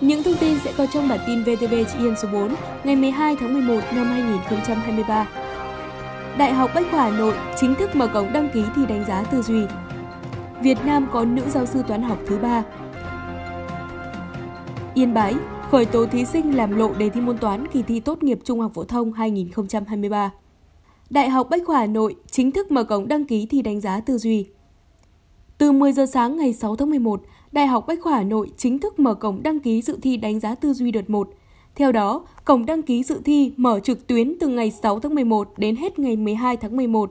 Những thông tin sẽ có trong bản tin VTV Chị Yên số 4 ngày 12 tháng 11 năm 2023. Đại học Bách khoa Hà Nội chính thức mở cổng đăng ký thi đánh giá tư duy. Việt Nam có nữ giáo sư toán học thứ ba. Yên Bái khởi tố thí sinh làm lộ đề thi môn toán kỳ thi tốt nghiệp trung học phổ thông 2023. Đại học Bách khoa Hà Nội chính thức mở cổng đăng ký thi đánh giá tư duy. Từ 10 giờ sáng ngày 6 tháng 11, Đại học Bách khoa Hà Nội chính thức mở cổng đăng ký dự thi đánh giá tư duy đợt 1. Theo đó, cổng đăng ký dự thi mở trực tuyến từ ngày 6 tháng 11 đến hết ngày 12 tháng 11.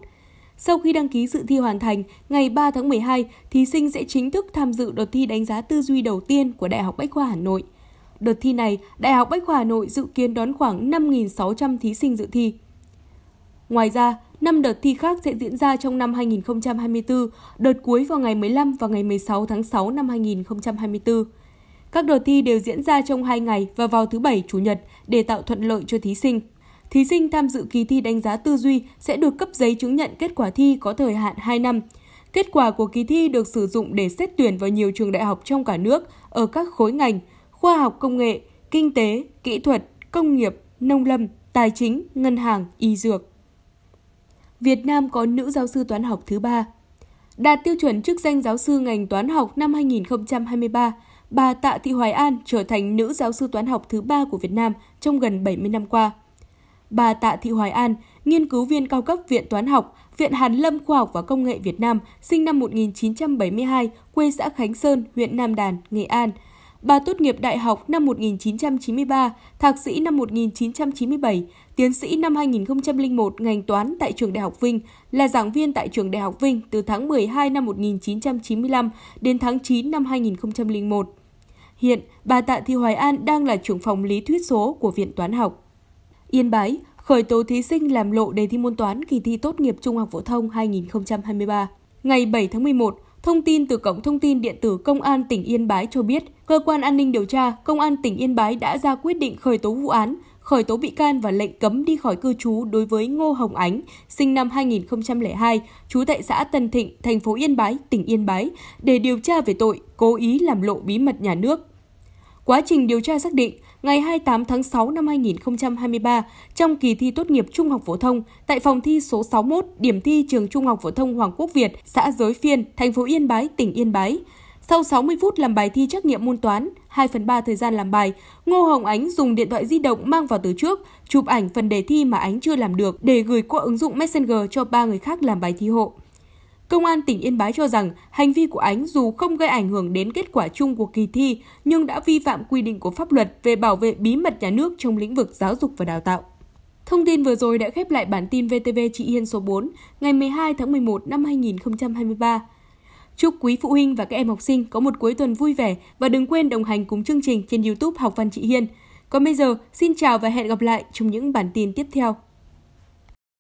Sau khi đăng ký dự thi hoàn thành, ngày 3 tháng 12, thí sinh sẽ chính thức tham dự đợt thi đánh giá tư duy đầu tiên của Đại học Bách khoa Hà Nội. Đợt thi này, Đại học Bách khoa Hà Nội dự kiến đón khoảng 5.600 thí sinh dự thi. Ngoài ra, 5 đợt thi khác sẽ diễn ra trong năm 2024, đợt cuối vào ngày 15 và ngày 16 tháng 6 năm 2024. Các đợt thi đều diễn ra trong 2 ngày và vào thứ Bảy, Chủ nhật để tạo thuận lợi cho thí sinh. Thí sinh tham dự kỳ thi đánh giá tư duy sẽ được cấp giấy chứng nhận kết quả thi có thời hạn 2 năm. Kết quả của kỳ thi được sử dụng để xét tuyển vào nhiều trường đại học trong cả nước ở các khối ngành khoa học công nghệ, kinh tế, kỹ thuật, công nghiệp, nông lâm, tài chính, ngân hàng, y dược. Việt Nam có nữ giáo sư toán học thứ ba. Đạt tiêu chuẩn chức danh giáo sư ngành toán học năm 2023, bà Tạ Thị Hoài An trở thành nữ giáo sư toán học thứ ba của Việt Nam trong gần 70 năm qua. Bà Tạ Thị Hoài An, nghiên cứu viên cao cấp Viện Toán học, Viện Hàn Lâm Khoa học và Công nghệ Việt Nam, sinh năm 1972, quê xã Khánh Sơn, huyện Nam Đàn, Nghệ An – Bà tốt nghiệp đại học năm 1993, thạc sĩ năm 1997, tiến sĩ năm 2001 ngành toán tại trường Đại học Vinh, là giảng viên tại trường Đại học Vinh từ tháng 12 năm 1995 đến tháng 9 năm 2001. Hiện, bà Tạ Thị Hoài An đang là trưởng phòng lý thuyết số của Viện Toán học. Yên Bái khởi tố thí sinh làm lộ đề thi môn toán kỳ thi tốt nghiệp trung học phổ thông 2023. Ngày 7 tháng 11, Thông tin từ Cổng Thông tin Điện tử Công an tỉnh Yên Bái cho biết, Cơ quan An ninh điều tra Công an tỉnh Yên Bái đã ra quyết định khởi tố vụ án, khởi tố bị can và lệnh cấm đi khỏi cư trú đối với Ngô Hồng Ánh, sinh năm 2002, trú tại xã Tân Thịnh, thành phố Yên Bái, tỉnh Yên Bái, để điều tra về tội cố ý làm lộ bí mật nhà nước. Quá trình điều tra xác định, ngày 28 tháng 6 năm 2023 trong kỳ thi tốt nghiệp trung học phổ thông tại phòng thi số 61 điểm thi trường Trung học phổ thông Hoàng Quốc Việt, xã Giới Phiên, thành phố Yên Bái, tỉnh Yên Bái. Sau 60 phút làm bài thi trắc nghiệm môn toán, 2 phần 3 thời gian làm bài, Ngô Hồng Ánh dùng điện thoại di động mang vào từ trước, chụp ảnh phần đề thi mà Ánh chưa làm được để gửi qua ứng dụng Messenger cho ba người khác làm bài thi hộ. Công an tỉnh Yên Bái cho rằng hành vi của Ánh dù không gây ảnh hưởng đến kết quả chung của kỳ thi nhưng đã vi phạm quy định của pháp luật về bảo vệ bí mật nhà nước trong lĩnh vực giáo dục và đào tạo. Thông tin vừa rồi đã khép lại bản tin VTV Chị Hiên số 4 ngày 12 tháng 11 năm 2023. Chúc quý phụ huynh và các em học sinh có một cuối tuần vui vẻ và đừng quên đồng hành cùng chương trình trên YouTube Học văn Chị Hiên. Còn bây giờ, xin chào và hẹn gặp lại trong những bản tin tiếp theo.